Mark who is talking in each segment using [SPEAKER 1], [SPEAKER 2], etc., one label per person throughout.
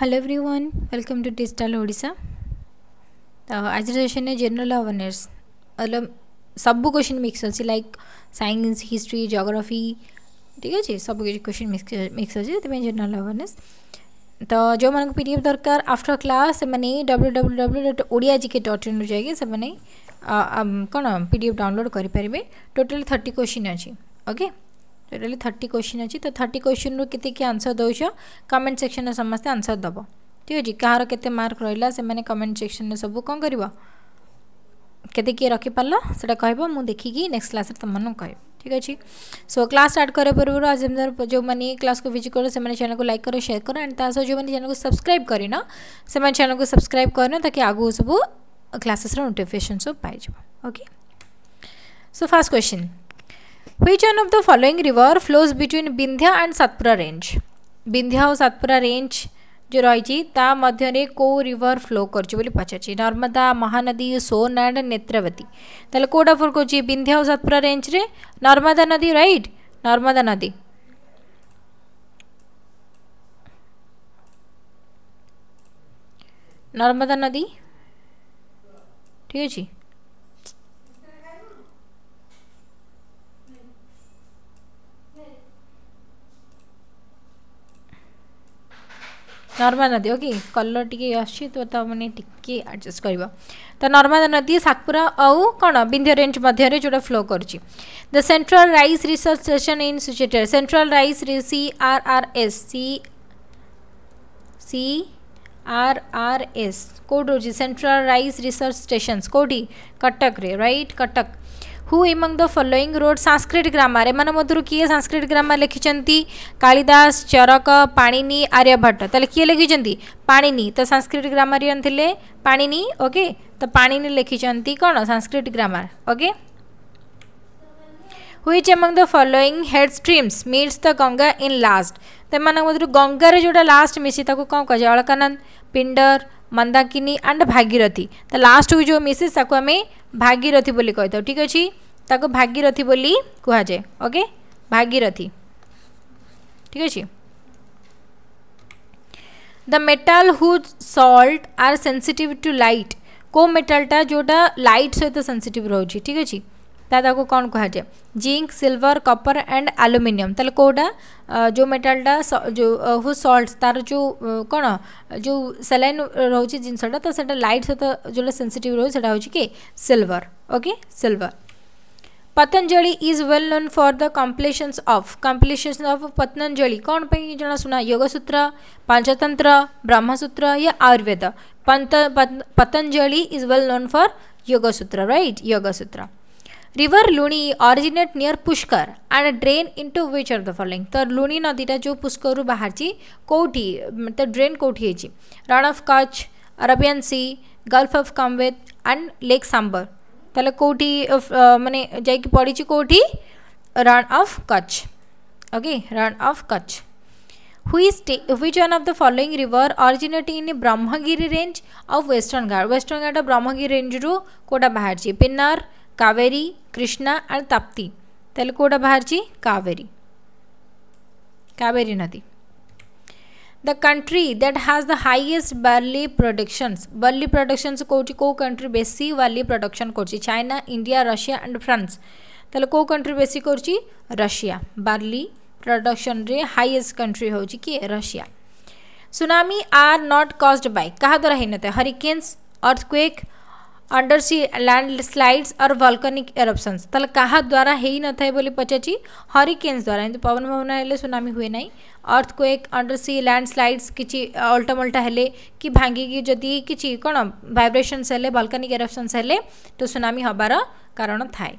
[SPEAKER 1] Hello everyone welcome to digital Odisha तो आज session general awareness मतलब सब क्वेश्चन मिक्स अच्छे लाइक साइंस हिस्ट्री जोग्राफी ठीक अच्छे सब क्वेश्चन मिक्स अच्छे से जेनराल अवेरनेस तो जो मैं पी डी एफ दरकार आफ्टर क्लास से W W W dot Odia GK dot in जाकि से कौन पी डी एफ डाउनलोड करेंगे टोटाल थर्टी क्वेश्चन अच्छी ओके ଟୋଟାଲି ଥାର୍ଟି କ୍ୱେଶ୍ଚିନ୍ ଅଛି ତ ଥାର୍ଟି କ୍ୱେଶ୍ଚିନ୍ରୁ କେତେ କିଏ ଆନ୍ସର୍ ଦେଉଛ କମେଣ୍ଟ ସେକ୍ସନ୍ରେ ସମସ୍ତେ ଆନ୍ସର୍ ଦେବ ଠିକ୍ ଅଛି କାହାର କେତେ ମାର୍କ ରହିଲା ସେମାନେ କମେଣ୍ଟ ସେକ୍ସନ୍ରେ ସବୁ କ'ଣ କରିବ କେତେ କିଏ ରଖିପାରିଲ ସେଇଟା କହିବ ମୁଁ ଦେଖିକି ନେକ୍ସଟ କ୍ଲାସ୍ରେ ତୁମମାନଙ୍କୁ କହିବି ঠিক আছে সো ক্লাস স্টার্ট করার পূর্ব আজ যে ক্লাসকে ভিজিট করো সে চ্যানেলকে লাইক করো সেয়ার করো অ্যান্ড তা সহ যে চ্যানেলকে সবসক্রাইব করি না সে চ্যানেলকে সবসক্রাইব করে না তাকে আগুক সব ক্লাসেসর নোটিফিকেসন সব পাইযোগ okay so first question Which one of the following river flows between Bindhya and Satpura range? Bindhya और Satpura रेंज जो रही कौ रिवर फ्लो कर नर्मदा महानदी सोन एंड नेत्रवती तेल कौटा फ्लो कर विंध्या और सतपुरा रेंज रे नर्मदा नदी रईट नर्मदा नदी नर्मदा नदी ठीक अच्छे नर्मदा नदी ओके कलर टी अच्छी तो मैंने टी आडजस्ट कर तो नर्मदा नदी सापुरा आउ कौन विंध्य रेज मध्य जो फ्लो कर the central rice research station in सुचेटर central rice C R are S C R R are एस कौट रोज सेट्रल रईस रिसर्च स्टेशन कौटी कटक रे रईट Cuttack who among the following wrote Sanskrit एम मधु किए सांस्कृत ग्रामर लिखिं कालीदास चरक पाणिनी आर्यभट्ट किए लिखिं पाणिनी तो सांस्कृत ग्रामर थे पाणिनी ओके तो पाणिनी लिखिं कौन Sanskrit grammar okay which among the following head streams meets the Ganga in last तो एम गंगार जोटा लास्ट मिशी कौन कह अलकानंद पिंडर मंदाकिनी एंड भागीरथी तो लास्ट को जो मिसेस ताको आम भागीरथी बोली कही था ठीक अच्छे ताको भागीरथी बोली जाए ओके भागीरथी ठीक अच्छे the metal whose salt are sensitive to light को मेटालटा जोटा लाइट सहित सेनसीट रोच ठीक अच्छे ताको कौन जाए zinc silver copper and aluminium तेल कौटा जो मेटालटा जो हो सल्ट तार जो कौन जो सेलैन रोच जिनसटा तो सेटा लाइट सहित जो सेनसीट रोचे हूँ कि silver okay silver Patanjali is well known for the complies of compilations of Patanjali कौन पर जनाशुना योग सूत्र पंचतंत्र ब्रह्मसूत्र या Ayurveda Patanjali is well known for Yoga Sutra right Yoga Sutra river Luni originate near Pushkar and drain into which are the following तो लुणी नदीटा जो पुष्कर बाहर कौटी तो ड्रेन कौटी है Rann of Kutch Arabian Sea Gulf of Khambhat and lake Sambhar तेल कौटी मानने जा पड़ी कौटी रण of Kutch okay Rann of Kutch which which one of the following river originate in Brahmagiri range आउ वेस्टर्ण घाट वेस्टर्ण घाट ब्रह्मगिरी रेंज रू कौटा बाहर पिन्नार Kaveri, Krishna and Tapti. Telkoda Bharji, Kaveri Kaveri नदी the country that has the highest barley productions barley productions कौट कौ country बेसी barley production कर China India Russia and France तेल कौ कंट्री बेस कर Russia barley production highest country हूँ कि Russia tsunami are not caused by क्या द्वारा होता है hurricanes earthquake under sea landslides or volcanic eruptions તાલે કાହା દ્વારા ହେଇ ନଥାଏ ବୋଲି ପଚାରିଛି ହରିକେନ୍ସ ଦ୍ୱାରା କିନ୍ତୁ ପବନ ଭବନ ହେଲେ ସୁନାମି ହୁଏ ନାହିଁ earthquake under sea landslides କିଛି ଅଲଟାମଲଟା ହେଲେ କି ଭାଙ୍ଗିକି ଯଦି କିଛି କ'ଣ ଭାଇବ୍ରେସନ୍ସ ହେଲେ ଭଲ୍କାନିକ୍ ଏରପ୍ସନ୍ସ ହେଲେ ତ ସୁନାମି ହେବାର କାରଣ ଥାଏ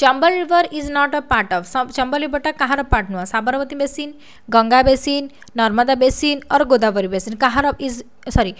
[SPEAKER 1] Chambal river is not a part of Chambal रिवरटा कहार पार्ट नुह Sabarmati basin Ganga basin Narmada basin और गोदावरी बेसिन कहार is sorry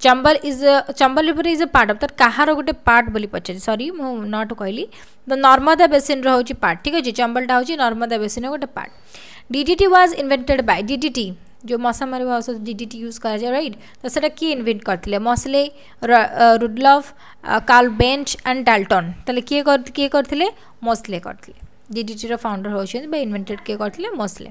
[SPEAKER 1] Chambal is Chambal river is a part of ତାର କାହାର ଗୋଟେ ପାର୍ଟ ବୋଲି ପଚାରି ସରି ମୁଁ ନଟ୍ କହିଲି ତ ନର୍ମଦା ବେସିନ୍ର ହେଉଛି ପାର୍ଟ ଠିକ୍ ଅଛି ଚମ୍ବଲଟା ହେଉଛି ନର୍ମଦା ବେସିନ୍ର ଗୋଟେ part DDT was invented by DDT ଯେଉଁ ମଶା ମାରିବା ଔଷଧ ଡିଡିଟି ୟୁଜ୍ କରାଯାଏ ରାଇଟ୍ ତ ସେଇଟା କିଏ ଇନ୍ଭେଣ୍ଟ କରିଥିଲେ Moseley Rudolf Karl Benz and Dalton ତାହେଲେ କିଏ କିଏ କରିଥିଲେ ମସଲେ କରିଥିଲେ ଡିଡିଟିର ଫାଉଣ୍ଡର ହେଉଛନ୍ତି ବା ଇନ୍ଭେଣ୍ଟେଡ୍ କିଏ କରିଥିଲେ Moseley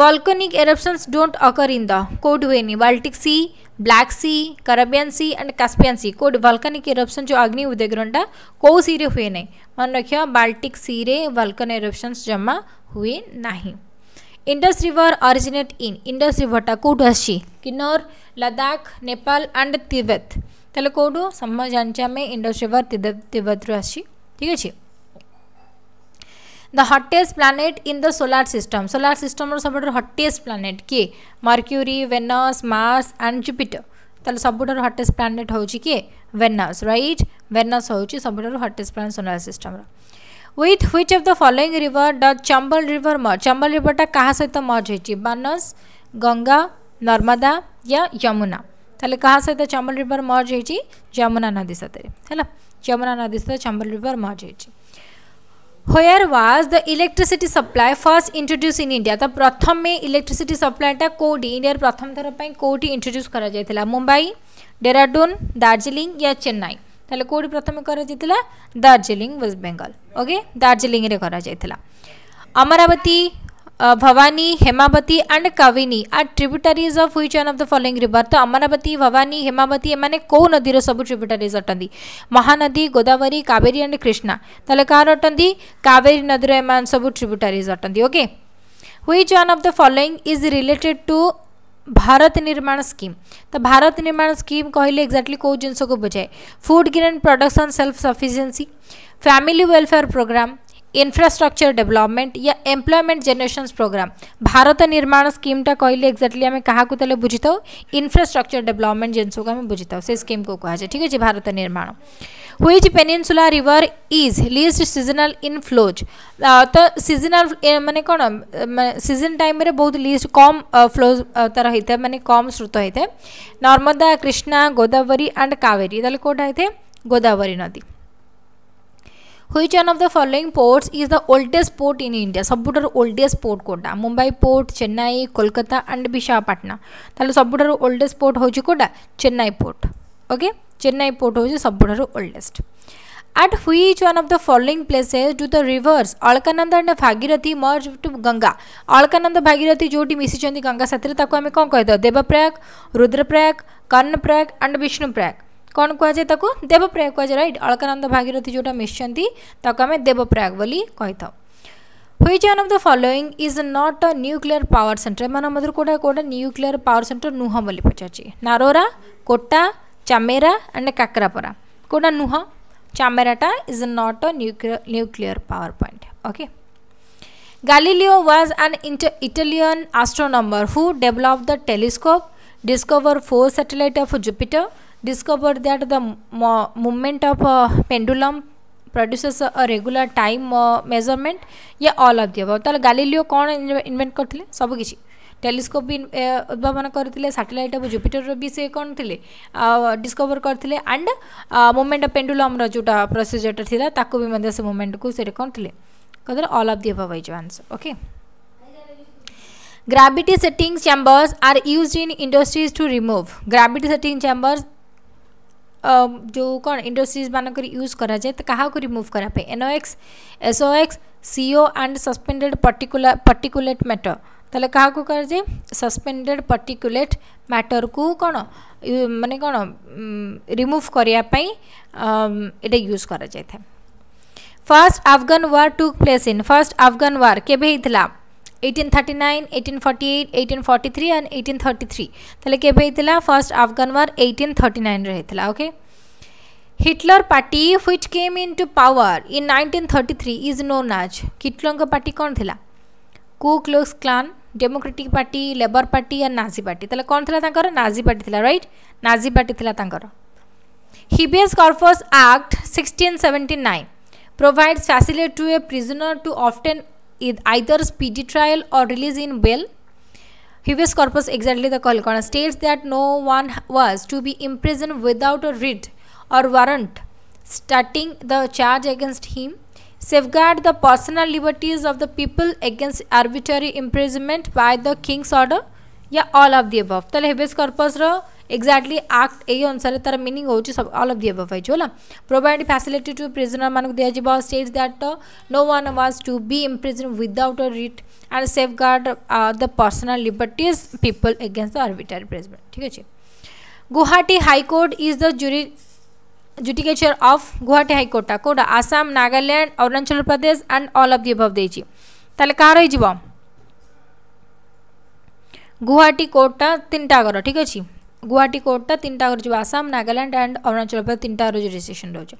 [SPEAKER 1] Volcanic eruptions don't occur in the Kodwani, Baltic Sea, Black Sea Caribbean Sea and Caspian Sea కోటి వల్కనిక్ ఎరప్షన్ జో అగ్ని उदय घंटा कौ सी रे हुए नहीं मन रखिए बाल्टिक सी रे वल्कन एरप्शंस जमा हुए नहीं Indus river originate in Indus रिवरटा कौट आसी किन्नौर लद्दाख नेपाल एंड तिब्बत तेल कौटू सम जानी आम इंडस रिवर तिब्बत तिब्बतर आसी ठीक अच्छे the hottest planet in the solar system solar system सबुठ हटेस्ट प्लानेट किए Mercury Venus Mars and Jupiter ତାହେଲେ ସବୁଠାରୁ ହଟେଷ୍ଟ ପ୍ଲାନେଟ୍ ହେଉଛି କିଏ ଭେନସ୍ ରାଇଟ୍ ଭେନସ୍ ହେଉଛି ସବୁଠାରୁ ହଟେଷ୍ଟ ପ୍ଲାନେଟ୍ ସୋଲାର ସିଷ୍ଟମ୍ର with which of the following river the Chambal river merge Chambal ରିଭରଟା କାହା ସହିତ ମର୍ଜ ହେଇଛି ବାନସ୍ ଗଙ୍ଗା ନର୍ମଦା ୟା ଯମୁନା ତାହେଲେ କାହା ସହିତ ଚମ୍ବଲ ରିଭର ମର୍ଜ ହେଇଛି ଯମୁନା ନଦୀ ସାଥିରେ ହେଲା ଯମୁନା ନଦୀ ସହିତ ଚମ୍ବଲ ରିଭର ମର୍ଜ ହେଇଛି where was the electricity supply first introduce in India तो प्रथम इलेक्ट्रिसी इलेक्ट्रिसिटी सप्लायटा कौटी इंडिया प्रथम थर पर कौटी इंट्रोड्यूस कर मुंबई डेराडून दार्जिलिंग या चेन्नई तेल कौटी प्रथम कर Darjeeling West Bengal okay Darjeeling में करमरावती Bhavani Hemavati and Kabini are tributaries of which one of the following river तो अमरावती भवानी हेमावती एमाने कौ नदीर सब ट्रिब्यूटरीज अटंती महानदी गोदावरी कावेरी एंड कृष्णा ताले कार अटंती कावेरी नदीर एमान सब ट्रिब्यूटरीज अटंती okay which one of the following is related to Bharat Nirman scheme तो भारत निर्माण स्कीम कहले एक्जाक्टली कौ जिनस को बुझाए food grain production self sufficiency family welfare programme infrastructure development या employment generation programme Bharat Nirman scheme टा कहले एक्जाक्टली आम क्या बुझी था इनफ्रास्ट्रक्चर डेवलपमेंट जिनस को बुझी था स्कीम को कह ठीक है Bharat Nirman which peninsula river is least seasonal in flows तो सीजनल मानने कौन मैं सीजन टाइम बहुत लिस्ट कम फ्लोज तरह होता है मानते कम स्रोत होता है नर्मदा कृष्णा गोदावरी एंड कावेरी कौटाई थे गोदावरी नदी which one of the following ports is the oldest port in India? ସବୁଠାରୁ oldest port କୋଉଟା? Mumbai port, Chennai, Kolkata and Visakhapatnam. ତାହେଲେ ସବୁଠାରୁ oldest port ହେଉଛି କୋଉଟା? Chennai port. Okay? Chennai port ହେଉଛି ସବୁଠାରୁ oldest. At which one of the following places do the rivers Alkananda and Bhagirathi merge to Ganga? Alkananda Bhagirathi जोटी मिसिचंदी Ganga साथरे ताको हमें कौन कहते हैं देवप्रयाग रुद्रप्रयाग कर्णप्रयाग एंड विष्णुप्रयाग कौन କୁହାଯାଏ ତାକୁ ଦେବପ୍ରୟାଗ କୁହାଯାଏ रईट ଅଳକାନନ୍ଦ भागीरथी जो ମିଶିଛନ୍ତି देवप्रयाग ଆମେ ଦେବପ୍ରୟାଗ ବୋଲି one of the following is not a nuclear power centre एम मधुर कौटा कौटा न्यूक्लीयर पावर सेंटर नुह पचार नारोरा कोटा चामेरा एंड काकरापरा कौटा नुह चामेराटा is not a nuclear power point okay Galileo was an Italian astronomer who develop the telescope discover four satellite of Jupiter discovered that the movement of a pendulum produces a regular time uh, measurement ye yeah, all of the above tale galileo kon invent karthile sabu kichi telescope भी उद्भावन करते satellite of Jupiter भी सी कौन थे discover करते and moment of पेंडुलम्र जो प्रोसीजरटा थी ताको भी से मुमेंट को सी कौन थे कहते हैं all of the Huygens okay gravity settling chambers are used in industries to remove gravity settling chambers जो कौन इंडस्ट्रीज मानक यूज कराए तो क्या रिमुव करापे NOx SOx CO and suspended particulate particulate matter तेल क्या कहुए सस्पेंडेड पर्टिकुलेट मैटर को कौन मानने कौन रिमुव करने यूज कर first Afghan war took place in first Afghan war के 1839, 1848, 1843 and 1833. तले के पहिले first Afghan war 1839 रहे थे okay? Hitler party which came into power in 1933 is known as Hitler's party कौन थे Ku Klux Klan, Democratic Party, Labour Party and Nazi Party. तले कौन थे ला Nazi Party थे right? Nazi Party थे ला तंगरो. Corpus Act 1679 provides facility to a prisoner to obtain either speedy trial or release in bail habeas corpus exactly the Kolkata states that no one was to be imprisoned without a writ or warrant starting the charge against him safeguard the personal liberties of the people against arbitrary imprisonment by the king's order Yeah, all of the above. Tell habeas corpus. Exactly act ଏହି ଅନୁସାରେ ତାର meaning ହେଉଛି all of the ଏଭଭ୍ ହେଇଛି ହେଲା provide facility to ପ୍ରିଜନରମାନଙ୍କୁ ଦିଆଯିବ state that no one was to be imprison without a writ and safeguard the personal liberties people against the arbitrary imprisonment ଠିକ୍ ଅଛି Guwahati high court is the jury judicature of Guwahati हाईकोर्टा कौटा Assam Nagaland Arunachal Pradesh and all of the अभव देछि ताले का रही Guwahati Carta तीन टा घर ठीक अच्छे गुवाहाटी कोटा तीन टा रोज आसाम नागालैंड एंड अरुणाचल प्रदेश तीन टा रोज रोज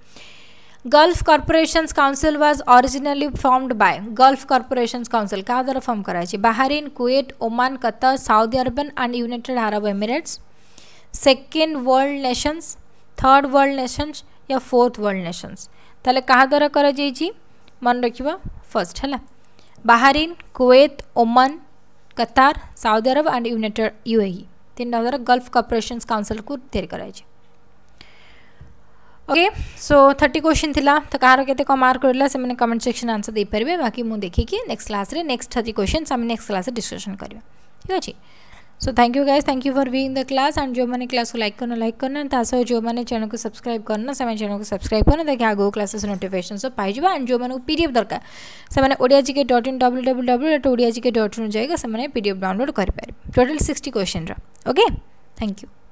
[SPEAKER 1] Gulf corporations council was originally formed by Gulf corporations council क्या द्वारा फॉर्म कराई Bahrain Kuwait Oman Qatar Saudi Arabia and United Arab Emirates second world nations third world nations या फोर्थ वर्ल्ड नेशंस तेल क्या द्वारा कर मन ରଖିବା फर्स्ट है Bahrain Kuwait Oman Qatar Saudi Arab and United UAE တင်နာ더라 Gulf corporations council ಕು ತಿರಿ ಕರಾಯ್ಚ ಓಕೆ ಸೋ 30 ಕ್ವಶ್ಚನ್ ತಿಲಾ ತ ಕಾರ ಕೆತೆ ಕ ಮಾರ್ಕ್ ಕರಲ್ಲ ಸೆ ಮನೆ ಕಾಮೆಂಟ್ ಸೆಕ್ಷನ್ ಆನ್ಸರ್ ದೇ ಪರ್ಬೆ ಬಾಕಿ ಮು ದೇಖಿ ಕಿ ನೆಕ್ಸ್ಟ್ ಕ್ಲಾಸ್ ರೆ ನೆಕ್ಸ್ಟ್ 30 ಕ್ವಶ್ಚನ್ಸ್ ಅಮೆ ನೆಕ್ಸ್ಟ್ ಕ್ಲಾಸ್ ಸೆ ಡಿಸ್ಕಶನ್ ಕರಿಬಾ ਠੀਕ ಅಚಿ so thank you guys thank you for viewing the class and जो मैंने क्लास को लाइक करना लाइक करना तासो जो मैंने चैनल को सब्सक्राइब करना से चैनल को सब्सक्राइब करना देखिए आगे क्लासेस नोटिफिकेशन सब पाइज एंड जो मैं पीडीएफ दरकार से Odia GK dot in W W W dot Odia GK dot in जाएगा से पीडीएफ डाउनलोड करेंगे total sixty question okay thank you